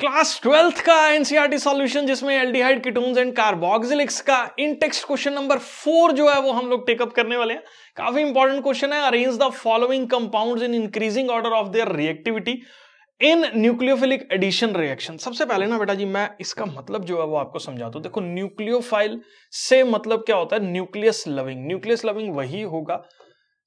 class twelfth का NCERT solution e जिसमें aldehyde ketones and carboxylics का इनटेक्स्ट क्वेश्चन नंबर फोर जो है वो हम लोग टेकअप करने वाले हैं काफी इंपॉर्टेंट क्वेश्चन है arrange the following compounds in increasing order of their reactivity in nucleophilic addition reaction सबसे पहले ना बेटा जी मैं इसका मतलब जो है वो आपको समझा दू देखो न्यूक्लियोफाइल से मतलब क्या होता है न्यूक्लियस लविंग न्यूक्लियस लविंग वही होगा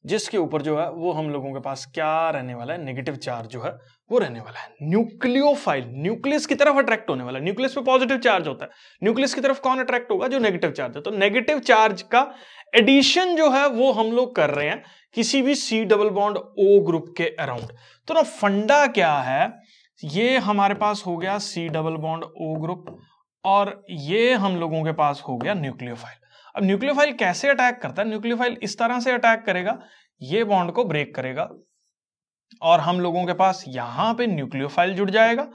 जिसके ऊपर जो है वो हम लोगों के पास क्या रहने वाला है नेगेटिव चार्ज जो है वो रहने वाला है न्यूक्लियोफाइल न्यूक्लियस की तरफ अट्रैक्ट होने वाला है न्यूक्लियस पे पॉजिटिव चार्ज होता है न्यूक्लियस की तरफ कौन अट्रैक्ट होगा जो नेगेटिव चार्ज है तो नेगेटिव चार्ज का एडिशन जो है वो हम लोग कर रहे हैं किसी भी C double bond O group के अराउंड तो ना फंडा क्या है ये हमारे पास हो गया C double bond O group और ये हम लोगों के पास हो गया न्यूक्लियोफाइल अब न्यूक्लियोफाइल कैसे अटैक करता है न्यूक्लियोफाइल इस तरह से अटैक करेगा ये बॉन्ड को ब्रेक करेगा और हम लोगों के पास यहां पे न्यूक्लियोफाइल जुड़ जाएगा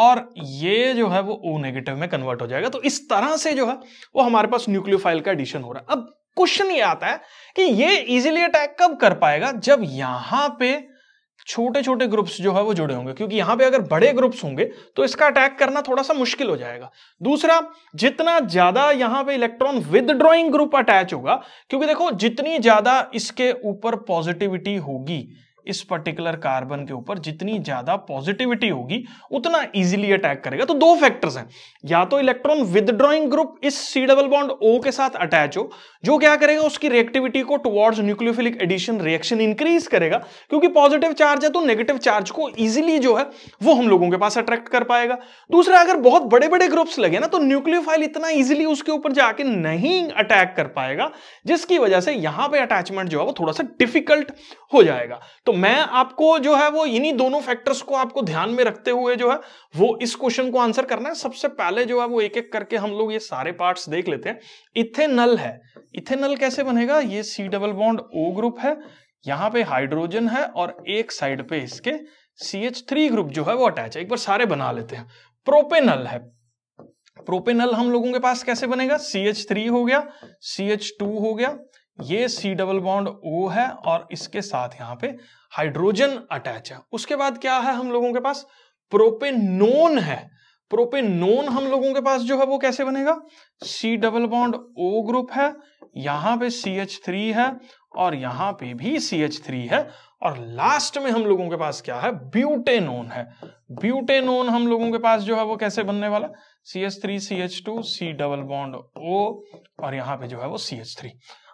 और ये जो है वो ओ नेगेटिव में कन्वर्ट हो जाएगा तो इस तरह से जो है वो हमारे पास न्यूक्लियोफाइल का एडिशन हो रहा है अब क्वेश्चन ये आता है कि ये इजीली अटैक कब कर पाएगा जब यहां पर छोटे छोटे ग्रुप्स जो है वो जुड़े होंगे क्योंकि यहां पे अगर बड़े ग्रुप्स होंगे तो इसका अटैक करना थोड़ा सा मुश्किल हो जाएगा दूसरा जितना ज्यादा यहाँ पे इलेक्ट्रॉन विदड्रॉइंग ग्रुप अटैच होगा क्योंकि देखो जितनी ज्यादा इसके ऊपर पॉजिटिविटी होगी इस पर्टिकुलर कार्बन के ऊपर जितनी ज्यादा पॉजिटिविटी होगी उतना इजीली अटैक करेगा तो दो फैक्टर्स हैं या तो इलेक्ट्रॉन विदड्रॉइंग ग्रुप इस सी डबल बॉन्ड ओ के साथ अटैच हो जो क्या करेगा उसकी रिएक्टिविटी को towards nucleophilic addition reaction increase करेगा क्योंकि पॉजिटिव चार्ज है तो नेगेटिव चार्ज को इजिली जो है वो हम लोगों के पास अट्रैक्ट कर पाएगा दूसरा अगर बहुत बड़े बड़े ग्रुप्स लगे ना तो न्यूक्लियोफाइल इतना इजिली उसके ऊपर जाके नहीं अटैक कर पाएगा जिसकी वजह से यहां पर अटैचमेंट जो है वो थोड़ा सा डिफिकल्ट हो जाएगा तो तो मैं आपको जो है वो इन्हीं दोनों फैक्टर्स को आपको ध्यान में रखते हुए जो है वो इस क्वेश्चन को आंसर करना है सबसे पहले जो है वो एक एक करके हम लोग ये सारे पार्ट्स देख लेते हैं इथेनल है इथेनल कैसे बनेगा ये C double bond O group है यहां पे हाइड्रोजन है और एक साइड पे इसके सी एच थ्री ग्रुप जो है वो अटैच है एक बार सारे बना लेते हैं प्रोपेनल है प्रोपेनल हम लोगों के पास कैसे बनेगा सी एच थ्री हो गया सी एच टू हो गया ये सी डबल बॉन्ड ओ है और इसके साथ यहाँ पे हाइड्रोजन अटैच है उसके बाद क्या है हम लोगों के पास प्रोपेनोन है प्रोपेनोन हम लोगों के पास जो है वो कैसे बनेगा C double bond O group है यहाँ पे सी एच थ्री है और यहाँ पे भी सी एच थ्री है और लास्ट में हम लोगों के पास क्या है ब्यूटेनोन है ब्यूटेनोन हम लोगों के पास जो है वो कैसे बनने वाला C H three C H two C double bond O और यहाँ पे जो है वो सी एच थ्री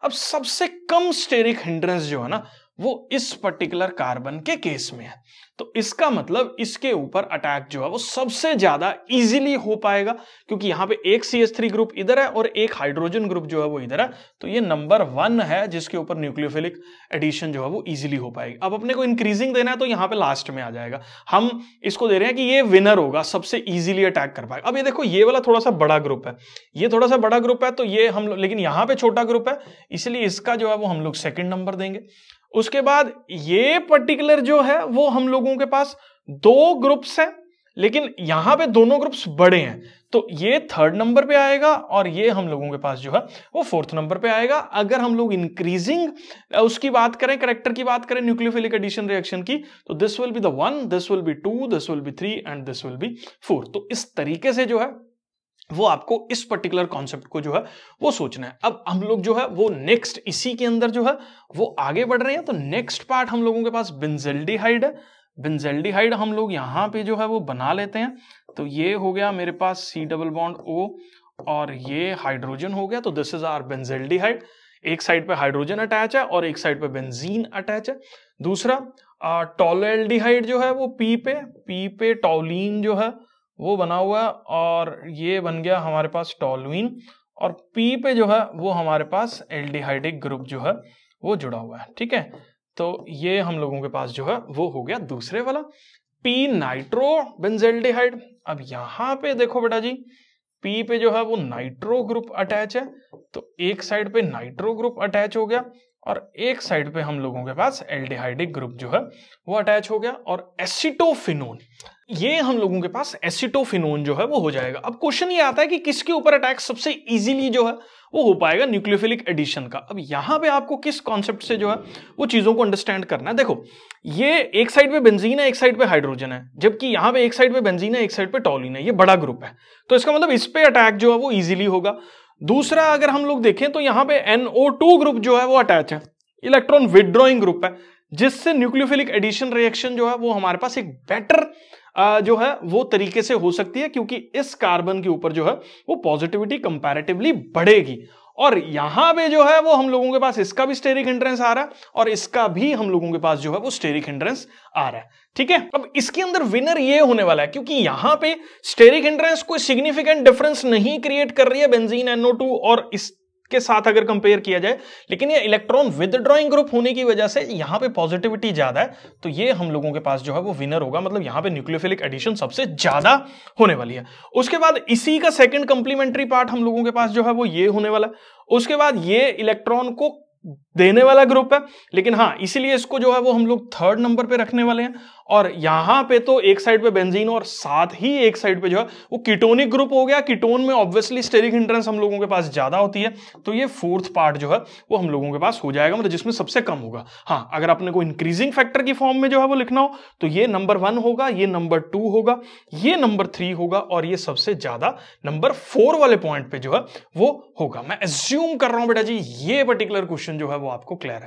अब सबसे कम स्टेरिक हिंड्रेंस जो है ना वो इस पर्टिकुलर कार्बन के केस में है तो इसका मतलब इसके ऊपर अटैक जो है वो सबसे ज्यादा इजीली हो पाएगा क्योंकि यहां पे एक सी एस थ्री ग्रुप इधर है और एक हाइड्रोजन ग्रुप जो है वो इधर है तो ये नंबर वन है जिसके ऊपर न्यूक्लियोफिलिक एडिशन जो है वो इजीली हो पाएगी अब अपने को इंक्रीजिंग देना है तो यहां पे लास्ट में आ जाएगा हम इसको दे रहे हैं कि ये विनर होगा सबसे ईजिली अटैक कर पाएगा अब ये देखो ये वाला थोड़ा सा बड़ा ग्रुप है ये थोड़ा सा बड़ा ग्रुप है तो ये हम लेकिन यहां पर छोटा ग्रुप है इसलिए इसका जो है वो हम लोग सेकेंड नंबर देंगे उसके बाद ये पर्टिकुलर जो है वो हम लोगों के पास दो ग्रुप्स हैं लेकिन यहां पे दोनों ग्रुप्स बड़े हैं तो ये थर्ड नंबर पे आएगा और ये हम लोगों के पास जो है वो फोर्थ नंबर पे आएगा अगर हम लोग इंक्रीजिंग उसकी बात करें करेक्टर की बात करें न्यूक्लियोफिलिक एडिशन रिएक्शन की तो this will be the one this will be two this will be three and this will be four तो इस तरीके से जो है वो आपको इस पर्टिकुलर कॉन्सेप्ट को जो है वो सोचना है अब हम लोग जो है वो नेक्स्ट इसी के अंदर जो है वो आगे बढ़ रहे हैं तो नेक्स्ट पार्ट हम लोगों के पास बेंजेल्डिहाइड है बेंजेल्डिहाइड हम लोग यहाँ पे जो है वो बना लेते हैं तो ये हो गया मेरे पास सी डबल बॉन्ड ओ और ये हाइड्रोजन हो गया तो दिस इज आर बेंजेल्डिहाइड एक साइड पे हाइड्रोजन अटैच है और एक साइड पे बेंजीन अटैच है दूसरा टॉलडिहाइड uh, जो है वो पी पे पी पे टोलिन जो है वो बना हुआ है और ये बन गया हमारे पास टॉलुइन और पी पे जो है वो हमारे पास एल्डिहाइडिक ग्रुप जो है वो जुड़ा हुआ है ठीक है तो ये हम लोगों के पास जो है वो हो गया दूसरे वाला पी नाइट्रो बेंजेल्डिहाइड अब यहाँ पे देखो बेटा जी पी पे जो है वो नाइट्रो ग्रुप अटैच है तो एक साइड पे नाइट्रो ग्रुप अटैच हो गया और एक साइड पे हम लोगों के पास एल्डिहाइडिक ग्रुप जो है वो अटैच हो गया और एसिटोफिनोन ये हम लोगों के पास एसिटोफिनोन जो है वो हो जाएगा अब क्वेश्चन ये आता है कि किसके ऊपर अटैक सबसे इजीली जो है वो हो पाएगा न्यूक्लियोफिलिक एडिशन का अब यहां पे आपको किस कॉन्सेप्ट से जो है वो चीजों को अंडरस्टैंड करना है देखो ये एक साइड पे बेंजीन है एक साइड पे हाइड्रोजन है जबकि यहां पे एक साइड पे बेंजीन है एक साइड पे टॉलिन है ये बड़ा ग्रुप है तो इसका मतलब इस पे अटैक जो है वो इजिली होगा दूसरा अगर हम लोग देखें तो यहां पर एनओ ग्रुप जो है वो अटैच है इलेक्ट्रॉन विदड्रॉइंग ग्रुप है जिससे न्यूक्लियोफिलिक एडिशन रिएक्शन जो है वो हमारे पास एक बेटर जो है वो तरीके से हो सकती है क्योंकि इस कार्बन के ऊपर जो है वो पॉजिटिविटी कंपैरेटिवली बढ़ेगी और यहां पे जो है वो हम लोगों के पास इसका भी स्टेरिक हिंड्रेंस आ रहा है और इसका भी हम लोगों के पास जो है वो स्टेरिक हिंड्रेंस आ रहा है ठीक है अब इसके अंदर विनर ये होने वाला है क्योंकि यहां पे स्टेरिक हिंड्रेंस कोई सिग्निफिकेंट डिफरेंस नहीं क्रिएट कर रही है बेंजीन एनओ और इस के साथ अगर कंपेयर किया जाए लेकिन ये इलेक्ट्रॉन विदड्रॉइंग ग्रुप होने की वजह से यहाँ पे पॉजिटिविटी ज्यादा है तो ये हम लोगों के पास जो है वो विनर होगा मतलब यहाँ पे न्यूक्लियोफिलिक एडिशन सबसे ज्यादा होने वाली है उसके बाद इसी का सेकंड कंप्लीमेंट्री पार्ट हम लोगों के पास जो है वो ये होने वाला है उसके बाद ये इलेक्ट्रॉन को देने वाला ग्रुप है लेकिन हाँ इसीलिए इसको जो है वो हम लोग थर्ड नंबर पे रखने वाले हैं और यहाँ पे तो एक साइड पे बेंजीन और साथ ही एक साइड पे जो है वो कीटोनिक ग्रुप हो गया कीटोन में ऑब्वियसली स्टेरिक हिंड्रेंस हम लोगों के पास ज्यादा होती है तो ये फोर्थ पार्ट जो है वो हम लोगों के पास हो जाएगा मतलब जिसमें सबसे कम होगा हाँ अगर आपने को इंक्रीजिंग फैक्टर की फॉर्म में जो है वो लिखना हो तो ये नंबर वन होगा ये नंबर टू होगा ये नंबर थ्री होगा और ये सबसे ज्यादा नंबर फोर वाले पॉइंट पे जो है वो होगा मैं एज्यूम कर रहा हूं बेटा जी ये पर्टिकुलर क्वेश्चन जो है वो वो आपको क्लियर है